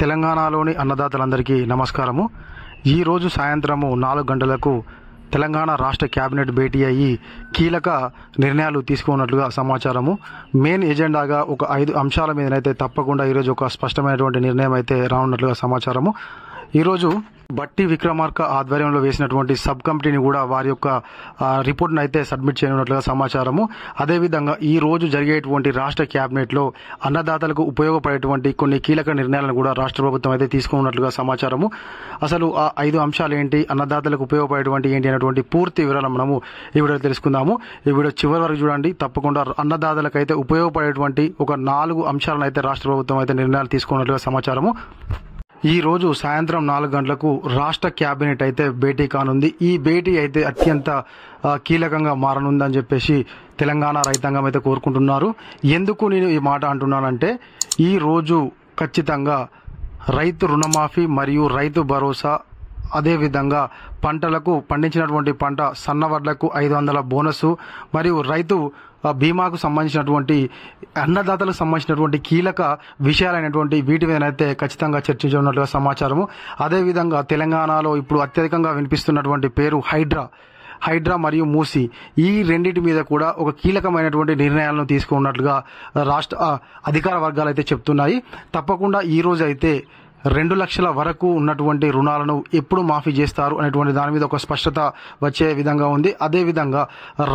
తెలంగాణలోని అన్నదాతలందరికీ నమస్కారము ఈరోజు సాయంత్రము నాలుగు గంటలకు తెలంగాణ రాష్ట్ర కేబినెట్ భేటీ అయ్యి కీలక నిర్ణయాలు తీసుకున్నట్లుగా సమాచారము మెయిన్ ఎజెండాగా ఒక ఐదు అంశాల మీదనైతే తప్పకుండా ఈరోజు ఒక స్పష్టమైనటువంటి నిర్ణయం అయితే రానున్నట్లుగా సమాచారము ఈరోజు బట్టి విక్రమార్క ఆధ్వర్యంలో వేసినటువంటి సబ్ కమిటీని కూడా వారి యొక్క రిపోర్ట్ను అయితే సబ్మిట్ చేయనున్నట్లుగా సమాచారము అదేవిధంగా ఈ రోజు జరిగేటువంటి రాష్ట్ర క్యాబినెట్లో అన్నదాతలకు ఉపయోగపడేటువంటి కొన్ని కీలక నిర్ణయాలను కూడా రాష్ట్ర ప్రభుత్వం అయితే తీసుకున్నట్లుగా సమాచారము అసలు ఆ ఐదు అంశాలు ఏంటి అన్నదాతలకు ఉపయోగపడేటువంటి ఏంటి అనేటువంటి పూర్తి వివరాలు మనము ఈ వీడియో తెలుసుకుందాము ఈ వీడియో చివరి వరకు చూడండి తప్పకుండా అన్నదాతలకు అయితే ఉపయోగపడేటువంటి ఒక నాలుగు అంశాలను అయితే రాష్ట్ర ప్రభుత్వం అయితే నిర్ణయాలు తీసుకున్నట్లుగా సమాచారము ఈ రోజు సాయంత్రం నాలుగు గంటలకు రాష్ట్ర క్యాబినెట్ అయితే భేటీ కానుంది ఈ భేటీ అయితే అత్యంత కీలకంగా మారనుందని చెప్పేసి తెలంగాణ రైతాంగం అయితే కోరుకుంటున్నారు ఎందుకు నేను ఈ మాట అంటున్నానంటే ఈ రోజు ఖచ్చితంగా రైతు రుణమాఫీ మరియు రైతు భరోసా అదేవిధంగా పంటలకు పండించినటువంటి పంట సన్నవడ్లకు ఐదు వందల బోనసు మరియు రైతు బీమాకు సంబంధించినటువంటి అన్నదాతలకు సంబంధించినటువంటి కీలక విషయాలైనటువంటి వీటి మీదనైతే ఖచ్చితంగా చర్చించనున్నట్లుగా సమాచారము అదేవిధంగా తెలంగాణలో ఇప్పుడు అత్యధికంగా వినిపిస్తున్నటువంటి పేరు హైడ్రా హైడ్రా మరియు మూసి ఈ రెండింటి మీద కూడా ఒక కీలకమైనటువంటి నిర్ణయాలను తీసుకున్నట్లుగా రాష్ట్ర అధికార వర్గాలు అయితే చెప్తున్నాయి తప్పకుండా ఈ రోజు అయితే రెండు లక్షల వరకు ఉన్నటువంటి రుణాలను ఎప్పుడు మాఫీ చేస్తారు అనేటువంటి దాని మీద ఒక స్పష్టత వచ్చే విధంగా ఉంది అదేవిధంగా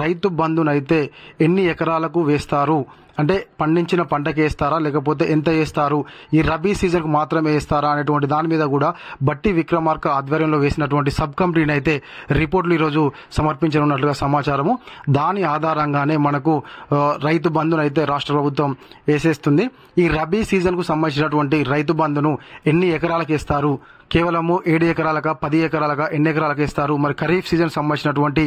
రైతు బంధునైతే ఎన్ని ఎకరాలకు వేస్తారు అంటే పండించిన పంటకి వేస్తారా లేకపోతే ఎంత వేస్తారు ఈ రబీ సీజన్కు మాత్రమే వేస్తారా అనేటువంటి దాని మీద కూడా బట్టి విక్రమార్క ఆధ్వర్యంలో వేసినటువంటి సబ్ కమిటీని అయితే రిపోర్ట్లు ఈరోజు సమర్పించనున్నట్లుగా సమాచారము దాని ఆధారంగానే మనకు రైతు బంధును అయితే రాష్ట్ర ప్రభుత్వం వేసేస్తుంది ఈ రబీ సీజన్కు సంబంధించినటువంటి రైతు బంధును ఎన్ని ఎన్ని ఎకరాలకు ఇస్తారు కేవలము ఏడు ఎకరాలుగా పది ఎకరాలుగా ఎన్ని ఎకరాలకు ఇస్తారు మరి ఖరీఫ్ సీజన్ సంబంధించినటువంటి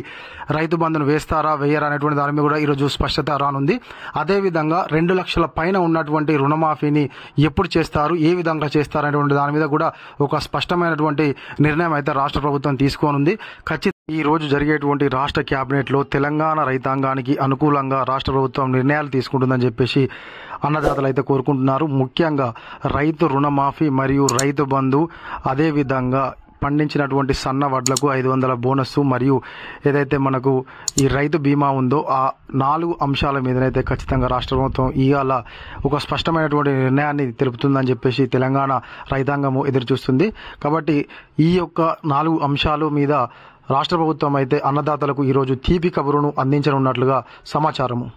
రైతు బంధును వేస్తారా వేయరా అనేటువంటి దాని మీద కూడా ఈరోజు స్పష్టత రానుంది అదేవిధంగా రెండు లక్షల పైన ఉన్నటువంటి రుణమాఫీని ఎప్పుడు చేస్తారు ఏ విధంగా చేస్తారు అనేటువంటి దాని మీద కూడా ఒక స్పష్టమైనటువంటి నిర్ణయం అయితే రాష్ట్ర ప్రభుత్వం తీసుకోనుంది ఖచ్చితంగా ఈ రోజు జరిగేటువంటి రాష్ట్ర క్యాబినెట్లో తెలంగాణ రైతాంగానికి అనుకూలంగా రాష్ట్ర ప్రభుత్వం నిర్ణయాలు తీసుకుంటుందని చెప్పేసి అన్నదాతలు అయితే కోరుకుంటున్నారు ముఖ్యంగా రైతు రుణమాఫీ మరియు రైతు బంధు అదేవిధంగా పండించినటువంటి సన్న వడ్లకు ఐదు వందల బోనస్ మరియు ఏదైతే మనకు ఈ రైతు బీమా ఉందో ఆ నాలుగు అంశాల మీదనైతే ఖచ్చితంగా రాష్ట్ర ప్రభుత్వం ఇవాళ ఒక స్పష్టమైనటువంటి నిర్ణయాన్ని తెలుపుతుందని చెప్పేసి తెలంగాణ రైతాంగము ఎదురుచూస్తుంది కాబట్టి ఈ యొక్క నాలుగు అంశాల మీద రాష్ట్ర ప్రభుత్వం అయితే అన్నదాతలకు ఈరోజు తీపి కబురును అందించనున్నట్లుగా సమాచారము